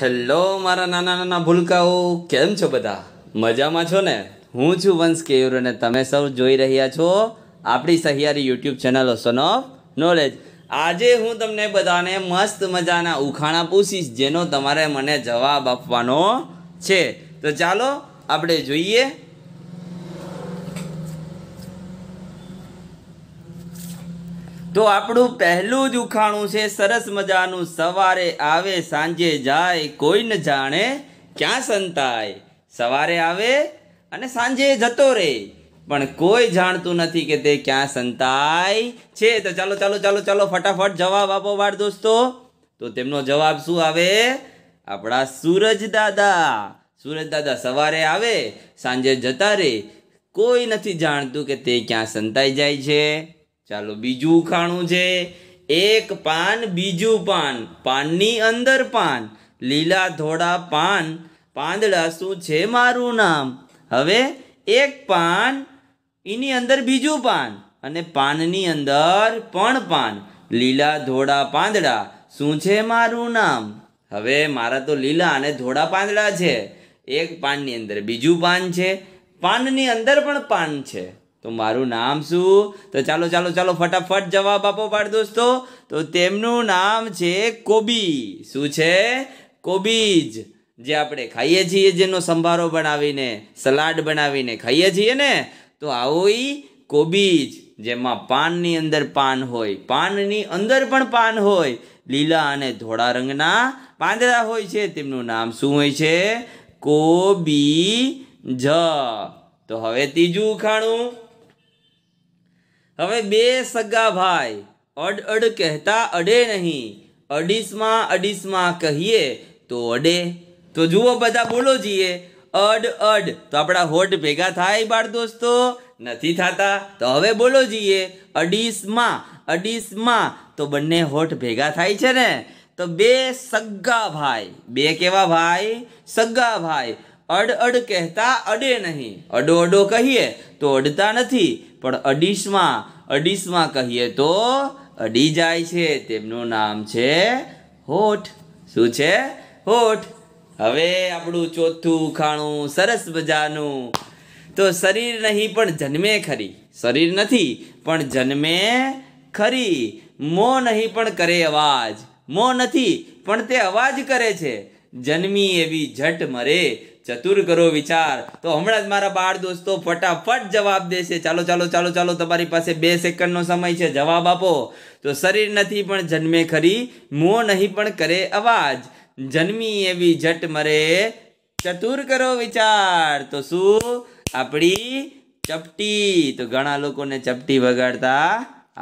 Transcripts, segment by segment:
hello મારા નાના નાના ભૂલકાઓ કેમ છો બધા મજામાં છો ને હું છું વંશ કેયુર અને તમે સૌ જોઈ રહ્યા છો આપણી સહિયારી YouTube channel Ocean of Knowledge આજે હું તમને બધાને મસ્ત મજાના ઉખાણા પૂછીશ જેનો તમારે મને જવાબ આપવાનો છે તો ચાલો આપણે જોઈએ તો આપણું પહેલું જ ઉખાણું છે સરસ મજાનું સવારે આવે સાંજે જાય કોઈ ન જાણે ક્યાં સંતાય સવારે આવે અને સાંજે જતો રહે પણ કોઈ જાણતું નથી કે તે ક્યાં સંતાય છે તો ચાલો ચાલો ચાલો ચાલો ફટાફટ જવાબ આપો વાર દોસ્તો તો તેમનો જવાબ શું આવે આપણા સૂરજ દાદા સૂરજ દાદા સવારે આવે સાંજે જતા રહે કોઈ નથી જાણતું કે તે ક્યાં સંતાઈ જાય છે ચાલો બીજું ખાણું છે એક પાન બીજું પાન પાનની અંદર પાન લીલા ધોળા પાન પાંદડા શું છે મારું નામ હવે એક પાન એની અંદર બીજું પાન અને પાનની અંદર પણ પાન લીલા ધોળા પાંદડા શું છે મારું નામ હવે મારા તો લીલા અને ધોળા પાંદડા છે એક પાનની અંદર બીજું પાન છે પાનની અંદર પણ પાન છે તો મારું નામ શું તો ચાલો ચાલો ચાલો ફટાફટ જવાબ આપો બાળ દોસ્તો તો તેમનું નામ છે કોબી શું છે કોબીજ જે આપણે ખાઈએ છીએ જેનો સંભારો બનાવીને સલાડ બનાવીને ખાઈએ છીએ ને તો આવું કોબીજ જેમાં પાનની અંદર પાન હોય પાનની અંદર પણ પાન હોય લીલા અને ધોળા રંગના પાંદડા હોય છે તેમનું નામ શું હોય છે કોબી જ તો હવે ત્રીજું ખાણું હવે બે સગા ભાઈ અડ અડ કહેતા અડે નહીં અડીસમાં અડીસમાં કહીએ તો અડે તો જુઓ બધા બોલો જઈએ અડ અડ તો આપણા હોઠ ભેગા થાય બાળ દોસ્તો નથી થતા તો હવે બોલો જઈએ અડીસમાં અડીસમાં તો બંને હોઠ ભેગા થાય છે ને તો બે સગા ભાઈ બે કેવા ભાઈ સગા ભાઈ અડ અડ કહેતા અડે નહીં અડો અડો કહીએ તો અડતા નથી પણ અડીશમાં અડીશમાં કહીએ તો અડી જાય છે તેમનું નામ છે હોઠ શું છે હોઠ હવે આપણું ચોથું ખાણું સરસ મજાનું તો શરીર નહીં પણ જન્મે ખરી શરીર નથી પણ જન્મે ખરી મો નહીં પણ કરે અવાજ મો નથી પણ તે અવાજ કરે છે જન્મી એવી ઝટ મરે ચતુર કરો વિચાર તો હમણાં જ મારા બાળ દોસ્તો ફટાફટ જવાબ દેશે ચાલો ચાલો ચાલો ચાલો તમારી પાસે બે સેકન્ડનો સમય છે જવાબ આપો તો શરીર નથી પણ જન્મે ખરી મો નહીં પણ કરે અવાજ જન્મી એવી જટ મરે ચતુર કરો વિચાર તો શું આપણી ચપટી તો ઘણા લોકોને ચપટી વગાડતા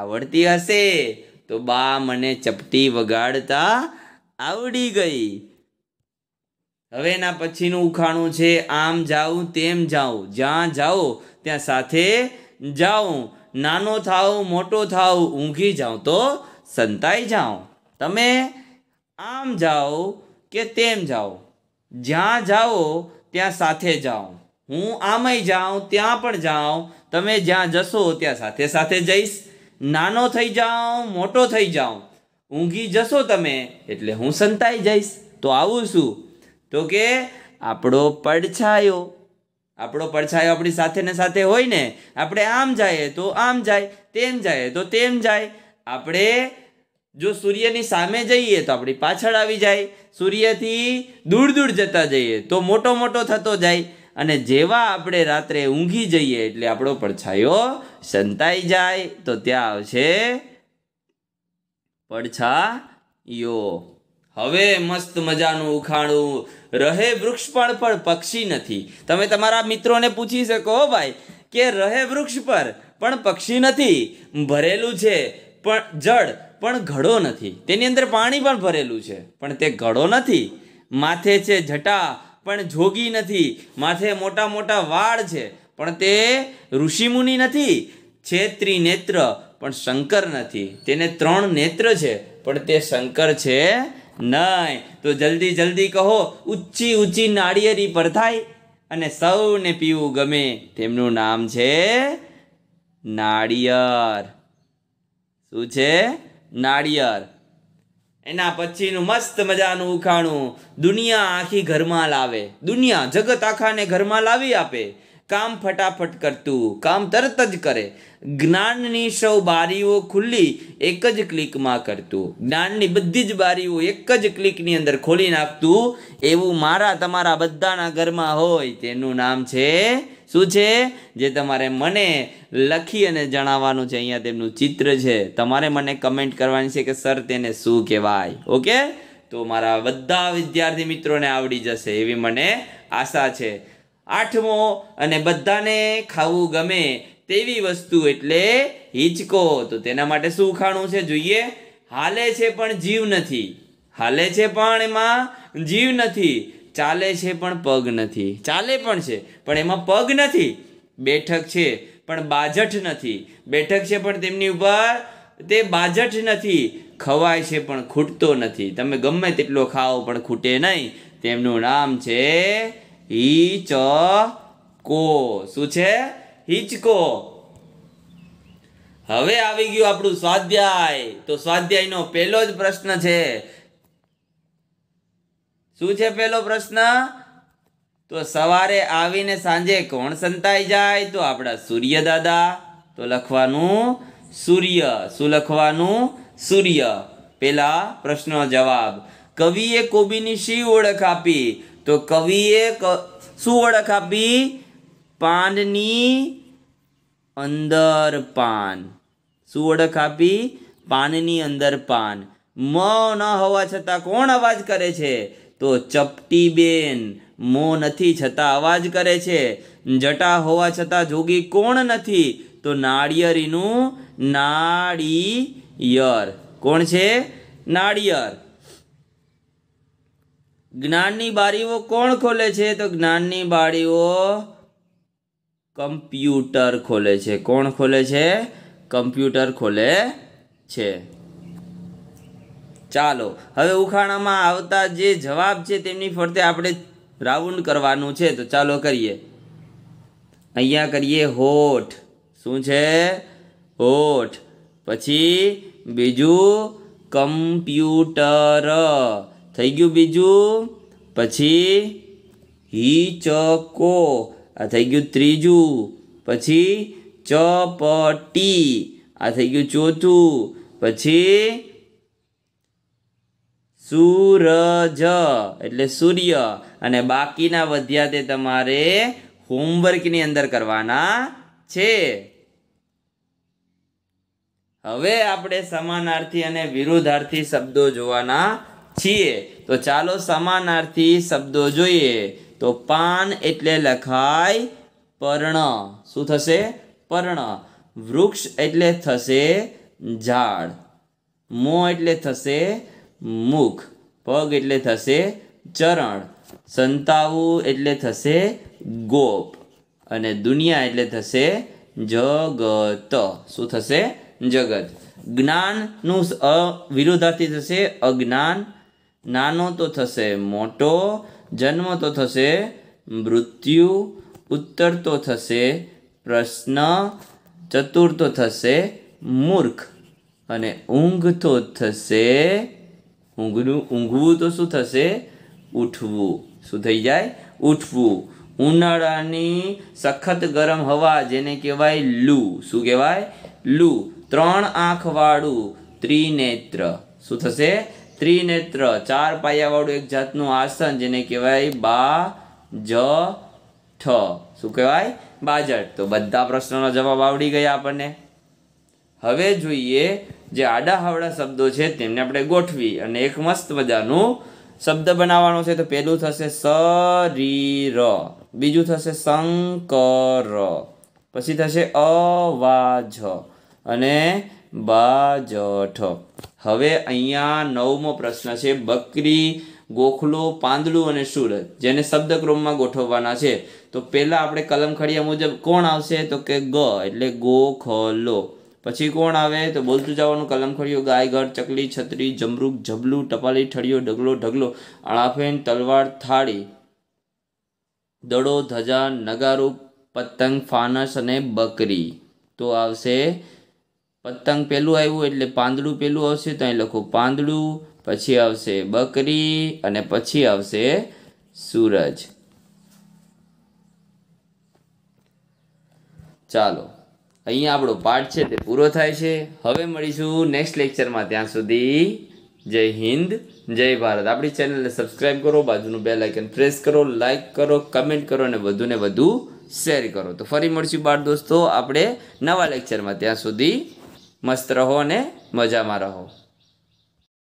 આવડતી હશે તો બા મને ચપટી વગાડતા આવડી ગઈ હવે એના પછીનું ઉખાણું છે આમ જાઉં તેમ જાઉં જ્યાં જાઓ ત્યાં સાથે જાઉં નાનો થાવ મોટો થાવ ઊંઘી જાઉં તો સંતાઈ જાઉં તમે આમ જાઓ કે તેમ જાઓ જ્યાં જાઓ ત્યાં સાથે જાઓ હું આમય જાઉં ત્યાં પણ જાઉં તમે જ્યાં જશો ત્યાં સાથે સાથે જઈશ નાનો થઈ જાઉં મોટો થઈ જાઉં ઊંઘી જશો તમે એટલે હું સંતાઈ જઈશ તો આવું શું તો કે આપણો પડછાયો આપણો પડછાયો આપણી સાથે ને સાથે હોય ને આપણે આમ જઈએ તો આમ જાય તેમ જઈએ તો તેમ જાય આપણે જો સૂર્યની સામે જઈએ તો આપણી પાછળ આવી જાય સૂર્યથી દૂર દૂર જતા જઈએ તો મોટો મોટો થતો જાય અને જેવા આપણે રાત્રે ઊંઘી જઈએ એટલે આપણો પડછાયો સંતાઈ જાય તો ત્યાં આવશે પડછાયો હવે મસ્ત મજાનું ઉખાણું રહે વૃક્ષ પણ પણ પક્ષી નથી તમે તમારા મિત્રોને પૂછી શકો ભાઈ કે રહે વૃક્ષ પર પણ પક્ષી નથી ભરેલું છે પણ જળ પણ ઘડો નથી તેની અંદર પાણી પણ ભરેલું છે પણ તે ઘડો નથી માથે છે જટા પણ જોગી નથી માથે મોટા મોટા વાળ છે પણ તે ઋષિમુનિ નથી છે ત્રિનેત્ર પણ શંકર નથી તેને ત્રણ નેત્ર છે પણ તે શંકર છે નહીં તો જલ્દી જલ્દી કહો ઊંચી ઊંચી નાળિયેરી પર થાય અને સૌને પીવું ગમે તેમનું નામ છે નાળિયેર શું છે નાળિયેર એના પછીનું મસ્ત મજાનું ઉખાણું દુનિયા આખી ઘરમાં લાવે દુનિયા જગત આખાને ઘરમાં લાવી આપે કામ ફટાફટ કરતું કામ તરત જ કરે જ્ઞાનની સૌ બારીઓ ખુલ્લી એક જ ક્લિકમાં કરતું જ્ઞાનની બધી જ બારીઓ એક જ ક્લિકની અંદર ખોલી નાખતું એવું મારા તમારા બધાના ઘરમાં હોય તેનું નામ છે શું છે જે તમારે મને લખી અને જણાવવાનું છે અહીંયા તેમનું ચિત્ર છે તમારે મને કમેન્ટ કરવાની છે કે સર તેને શું કહેવાય ઓકે તો મારા બધા વિદ્યાર્થી મિત્રોને આવડી જશે એવી મને આશા છે આઠમો અને બધાને ખાવું ગમે તેવી વસ્તુ એટલે હિંચકો તો તેના માટે શું ખાણું છે જોઈએ હાલે છે પણ જીવ નથી હાલે છે પણ એમાં જીવ નથી ચાલે છે પણ પગ નથી ચાલે પણ છે પણ એમાં પગ નથી બેઠક છે પણ બાજટ નથી બેઠક છે પણ તેમની ઉપર તે બાજઠ નથી ખવાય છે પણ ખૂટતો નથી તમે ગમે તેટલો ખાઓ પણ ખૂટે નહીં તેમનું નામ છે હિચકો શું છે હિચકો હવે આવી ગયું આપણું સ્વાધ્યાય તો સ્વાધ્યાયનો પહેલો જ પ્રશ્ન છે શું છે પહેલો પ્રશ્ન તો સવારે આવીને સાંજે કોણ સંતાઈ જાય તો આપણા સૂર્ય દાદા તો લખવાનું સૂર્ય શું લખવાનું સૂર્ય પેલા પ્રશ્નો જવાબ કવિએ કોબીની શી ઓળખ આપી તો કવિએ શું ઓળખ આપી પાનની અંદર પાન શું ઓળખ આપી પાનની અંદર પાન મ ન હોવા છતાં કોણ અવાજ કરે છે તો ચપટી બેન મો નથી છતાં અવાજ કરે છે જટા હોવા છતાં જોગી કોણ નથી તો નાળિયેરીનું નાળિયર કોણ છે નાળિયેર જ્ઞાનની બારીઓ કોણ ખોલે છે તો જ્ઞાનની બારીઓ કમ્પ્યુટર ખોલે છે કોણ ખોલે છે કમ્પ્યુટર ખોલે છે ચાલો હવે ઉખાણામાં આવતા જે જવાબ છે તેમની ફરતે આપણે રાઉન્ડ કરવાનું છે તો ચાલો કરીએ અહીંયા કરીએ હોઠ શું છે હોઠ પછી બીજું કમ્પ્યુટર થઈ ગયું બીજું પછી હિચકો આ થઈ ગયું ત્રીજું પછી ચપટી આ થઈ ગયું ચોથું પછી સુરજ એટલે સૂર્ય અને બાકીના વધ્યા તે તમારે હોમવર્કની અંદર કરવાના છે હવે આપણે સમાનાર્થી અને વિરુદ્ધાર્થી શબ્દો જોવાના છીએ તો ચાલો સમાનાર્થી શબ્દો જોઈએ તો પાન એટલે લખાય પર્ણ શું થશે પર્ણ વૃક્ષ એટલે થશે ઝાડ મો એટલે થશે મુખ પગ એટલે થશે ચરણ સંતાવું એટલે થશે ગોપ અને દુનિયા એટલે થશે જગત શું થશે જગત જ્ઞાનનું વિરોધાર્થી થશે અજ્ઞાન નાનો તો થશે મોટો જન્મ તો થશે મૃત્યુ ઉત્તર તો થશે પ્રશ્ન ચતુર્થ થશે મૂર્ખ અને ઊંઘ તો થશે ઊંઘનું ઊંઘવું તો શું થશે ઉઠવું શું થઈ જાય ઉઠવું ઉનાળાની સખત ગરમ હવા જેને કહેવાય લૂ શું કહેવાય લૂ ત્રણ આંખવાળું ત્રિનેત્ર શું થશે ત્રિનેત્ર ચાર પાયાવાળું એક જાતનું આસન જેને કહેવાય બા જ ઠ શું કહેવાય બાજટ તો બધા પ્રશ્નોનો જવાબ આવડી ગયા આપણને હવે જોઈએ જે આડા હાવડા શબ્દો છે તેમને આપણે ગોઠવી અને એક મસ્ત મજાનું શબ્દ બનાવવાનો છે તો પહેલું થશે ર બીજું થશે શંકર પછી થશે અવાજ અને બાજઠ હવે અહીંયા નવમો પ્રશ્ન છે બકરી ગોખલો પાંદડું અને શુર જેને શબ્દક્રમમાં ગોઠવવાના છે તો પહેલાં આપણે કલમ ખડિયા મુજબ કોણ આવશે તો કે ગ એટલે ગોખલો પછી કોણ આવે તો બોલતું જવાનું કલમ ખડિયો ગાય ઘર ચકલી છત્રી જમરૂક જબલું ટપાલી ઠળિયો ઢગલો ઢગલો અણાફેન તલવાર થાળી દડો ધજા નગારૂપ પતંગ ફાનસ અને બકરી તો આવશે પતંગ પહેલું આવ્યું એટલે પાંદડું પહેલું આવશે તો અહીં લખો પાંદડું પછી આવશે બકરી અને પછી આવશે સૂરજ ચાલો અહીંયા આપણો પાઠ છે તે પૂરો થાય છે હવે મળીશું નેક્સ્ટ લેક્ચરમાં ત્યાં સુધી જય હિન્દ જય ભારત આપણી ચેનલને સબસ્ક્રાઇબ કરો બાજુનું બેલ આઇકન પ્રેસ કરો લાઇક કરો કમેન્ટ કરો અને વધુને વધુ શેર કરો તો ફરી મળશું બાળ દોસ્તો આપણે નવા લેક્ચરમાં ત્યાં સુધી મસ્ત રહો અને મજામાં રહો